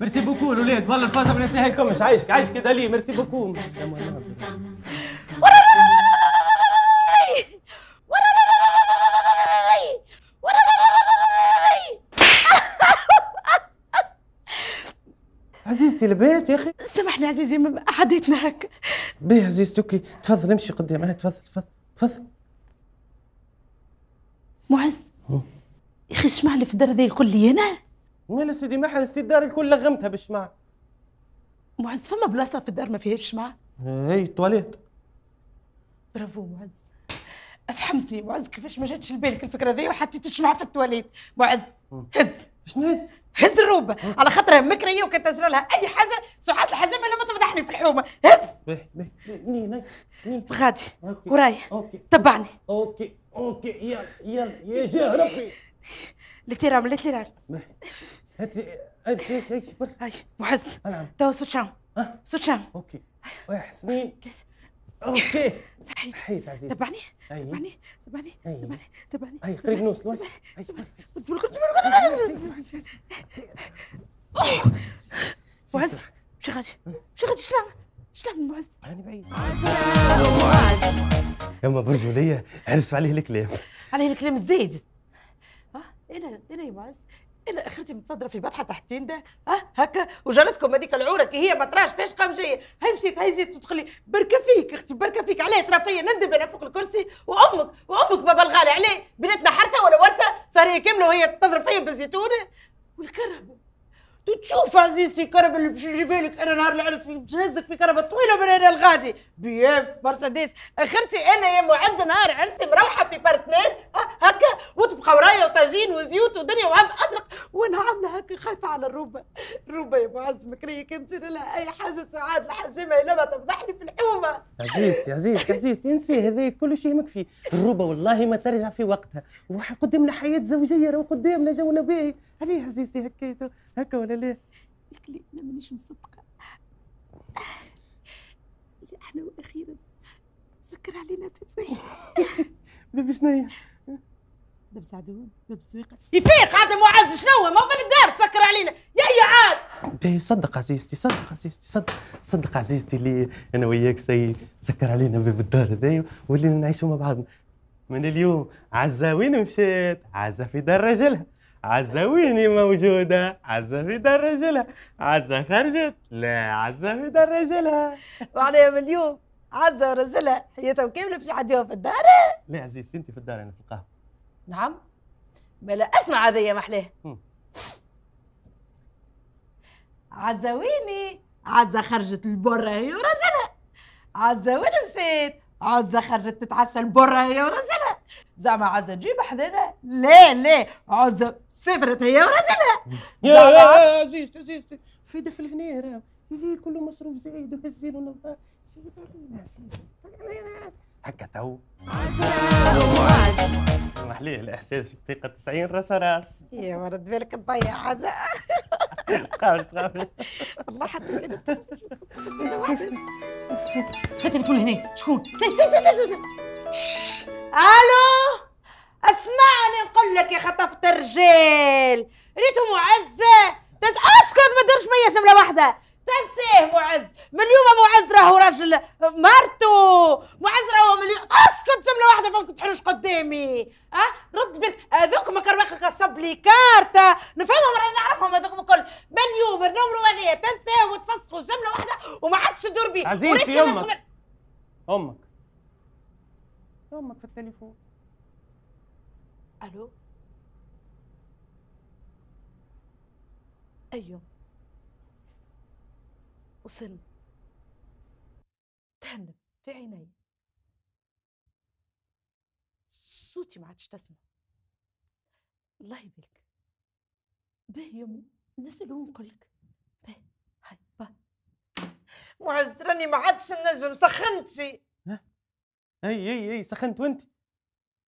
ميرسي بوكو الاولاد والله الفازه ما ننساهالكمش عايشك عايشك كده ليه ميرسي بوكو عزيزتي لباس يا اخي سامحني عزيزي حديتنا هكا بيه عزيزتي اوكي تفضل امشي قدام أه، تفضل تفضل تفضل معز يا اخي شمعلي في الدار هذي الكل لي انا مال سيدي ما حرست الدار الكل لغمتها بالشمع معز فما بلاصه في الدار ما فيهاش شمع هي التواليت برافو معز افهمتني معز كيفاش ما جاتش لبالك الفكره ذي وحطيت الشمع في التواليت معز هز شنو هز؟ هز الروبه على خاطرها مكريه وكانت تجرى لها اي حاجه سعاد الحجامه ما تفضحني في الحومه هز بيه بيه ني ني ني غادي وراي تبعني اوكي اوكي يلا يلا يا جهربي لتيرام لتيرام هاتي امشي امشي امشي بر هاي محز نعم تو سوتشان ها سوتشان اوكي واحد اثنين اوكي صحيت صحيت عزيز تبعني تبعني تبعني تبعني تبعني هاي قريب نوصل واحد معز مشي غادي مشي غادي شلام شلام معز انا بعيد معز برج برجوليه عرس عليه الكلام عليه الكلام الزايد ها انا انا يا معز انا اخرتي متصدره في بطحه تحتين ده ها هكا وجرتكم هذيك العوره كي هي ما تراش فاش قام جايه هاي مشيت هاي جيت تدخلي بركه فيك اختي بركه فيك عليه ترى فيا نندب انا فوق الكرسي وامك وامك بابا الغالي عليه بنتنا حرثه ولا ورثه صار هي كامله وهي تضرب فيا بالزيتونه والكرب تشوف عزيزتي الكرب اللي باش نجيبها لك انا نهار العرس باش نهزك في كربه طويله من هنا لغادي بياب مرسيدس اخرتي انا يا معز نهار عرسي مروحه في بارتنير هكا وتبقى ورايا وطاجين وزيوت ودنيا وهم وانا عامله هكا خايفه على الربا الربا يا معز مكريه كان تصير لها اي حاجه سعاد هنا ما تفضحني في الحومه عزيزتي عزيزتي عزيزتي انسي هذا كل شيء مكفي الربا والله ما ترجع في وقتها وقدم لها حياه زوجيه راهو قدامنا جونا باهي عليه عزيزتي هكا هكا ولا ليه؟ قلت لي انا مانيش مصدقه احنا واخيرا سكر علينا بابي بابي شنيا باب سعدون باب سويقة يفيق عاد معز شنو ما الدار تسكر علينا يا يا عاد إيه، صدق عزيزتي صدق عزيزتي صدق صدق عزيزتي اللي انا وياك سي تسكر علينا باب الدار هذايا ولينا نعيشوا مع بعضنا من اليوم عزة وين مشات عزة في دار رجلها عزة وين موجودة عزة في دار رجلها عزة خرجت لا عزة في دار رجلها معناها من اليوم عزة ورجلها حياتهم كاملة مش حد في الدار لا عزيزتي انت في الدار انا في القهوة نعم بلا اسمع هذه يا محلاه ويني عزة خرجت البرة هي ورجلها عزة وين مشيت عزة خرجت تتعشى البرة هي ورجلها زعما عزة تجيب حدانا لا لا عزة سافرت هي ورجلها يا يا عزيزتي عزيزتي في دفل هنا راه كله مصروف زايد وهزين ونظار سيدي هكا تو عزة وعزة يسمح لي الاحساس في الدقيقه 90 راس راس يا إيه، ورد بالك تضيع هذا تخافش تخافش والله حتى في التليفون هنا شكون سيب سيب سيب سيب الو اسمعني نقول لك يا خطفت الرجال ريتو معزه اسكت ما تديرش مية جمله واحده تنساه معز من اليوم معز راهو راجل مرته معز راهو من اليوم اسكت جمله واحده فما تحلوش قدامي اه رد بيت هذوك آه، ما كان لي كارتة نفهمهم راني نعرفهم هذوك الكل من اليوم النمر هذايا تنساه وتفسخوا جمله واحده وما عادش تدور بيه عزيز في امك امك امك في التليفون الو ايوه وسن تهنم في عيني صوتي ما عادش تسمع الله يبيلك به يومي نسأل ونقولك به هاي باي معز راني ما عادش نجم سخنتي ها اي اي اي سخنت وانت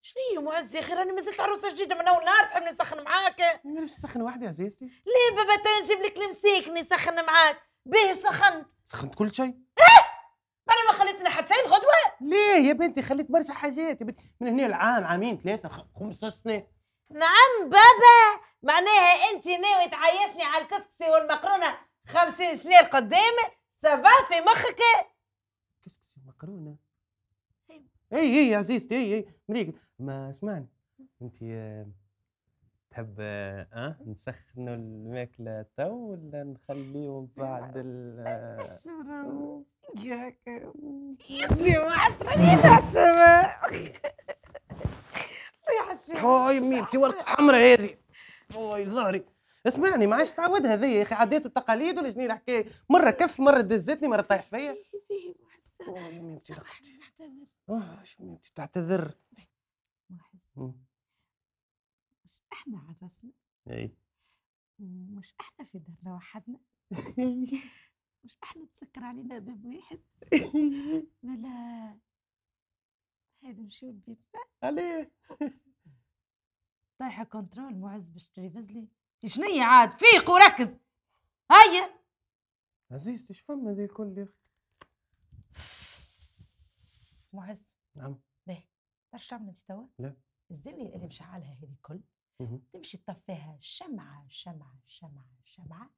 شنو هي معز يا اخي راني مازلت عروسه جديده من اول نهار تحبني نسخن معاك ما نعرفش نسخن وحدي عزيزتي ليه بابا نجيب لك المسيك نسخن معاك به سخنت سخنت كل شيء ايه انا ما خليتنا حتى شيء الغدوه ليه يا بنتي خليت برشا حاجات يا بنتي من هنا العام عامين ثلاثه خمسة سنه نعم بابا معناها انت ناوي تعيشني على الكسكسي والمقرونه خمسين سنه لقدام سافا في مخك كسكسي ومقرونه اي اي إيه يا عزيزتي اي اي مريق ما اسمعني انت آه، تحب أه نسخنوا الماكلة تو ولا نخليهم بعد ال يدي ما هاي ميمتي ورقة حمراء هذه هاي ظهري اسمعني ما عادش تعود هذه يا اخي عديت التقاليد ولا شنو الحكايه مره كف مره دزتني مره طايح فيا يا ميمتي آه، تعتذر اه ميمتي تعتذر مش احنا عرسنا اي ومش احنا في دار لوحدنا مش احنا تسكر علينا باب واحد ولا هذا نمشيو لبيتنا عليه طايحه كنترول معز باش تريفزلي شنيا عاد فيق وركز هيا عزيزتي فما ذي الكل يا اخي معز نعم باهي تعرف شو عملت توا؟ لا الزاويه اللي مشعلها هذه الكل تمشي تطفيها شمعة شمعة شمعة شمعة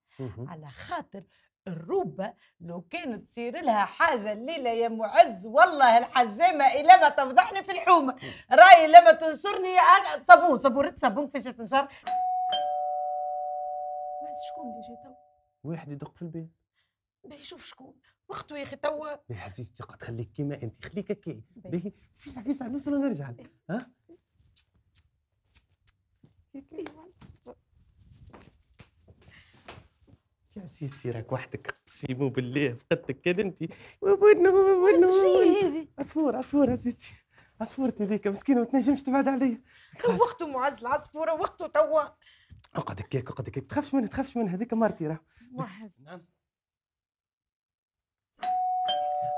على خاطر الروبة لو كانت تصير لها حاجة الليلة يا معز والله الحجامة إلا ما تفضحني في الحومة راي لما تنشرني صابون صابورة صابون كيفاش تنشر معز شكون اللي جاي تو؟ واحد يدق في البيت بيشوف شكون وقته يا اخي توا يا عزيزتي قد خليك كيما انت خليك هكا باهي فيسع فيسع نوصل ونرجع ها يا سيسي راك وحدك قسيمو بالله فقدتك كان انت وين وين وين عصفور عصفور يا سيسي عصفورتي هذيك مسكينه ما تنجمش تبعد عليا وقته معز العصفوره وقته توا اقعد هكاك اقعد هكاك تخافش منها تخافش منها هذيك مرتي راه معز نعم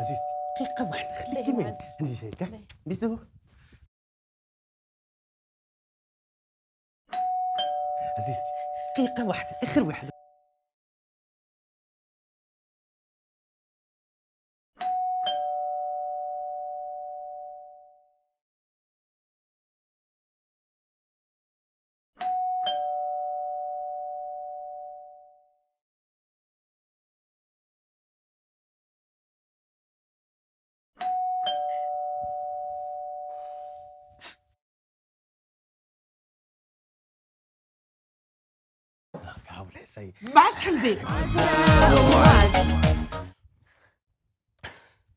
عزيزتي دقيقه واحده خليكي معي عندي شيء بيزو عزيزتي دقيقة واحدة آخر واحدة حسين بعش حلبي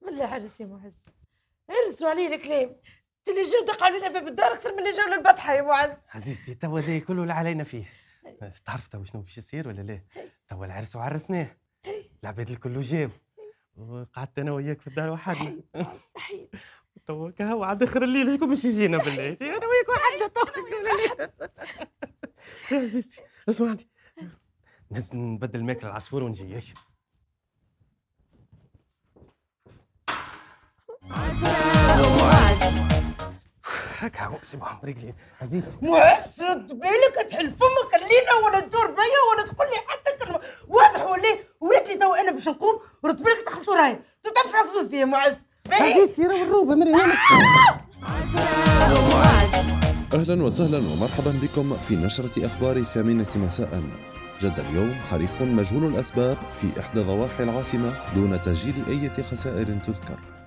من اللي حرس يا معز عرسوا علي الكلام اللي جاو دقوا علينا باب الدار اكثر من اللي جاو للبطحه يا معز عزيزتي توا هذا كله اللي علينا فيه تعرف توا شنو باش يصير ولا لا؟ توا العرس وعرسناه العباد الكل جاو وقعدت انا وياك في الدار وحدنا توا كهو عاد اخر الليل شكون باش يجينا بالليل انا وياك وحدنا توا يا عزيزتي اسمعني نهز نبدل الماكله العصفور ونجي هكا هو سي محمد رجلين عزيز معز بالك تحل فمك الليله ولا تدور بيا ولا تقول لي حتى كلمه واضح ولا ولات لي تو انا باش نقوم رد بالك تخلطوا راهي تدفع خصوصي يا معز عزيز سيره الروبه من هنا اهلا وسهلا ومرحبا بكم في نشره اخبار الثامنه مساء جد اليوم حريق مجهول الأسباب في إحدى ضواحي العاصمة دون تسجيل أي خسائر تذكر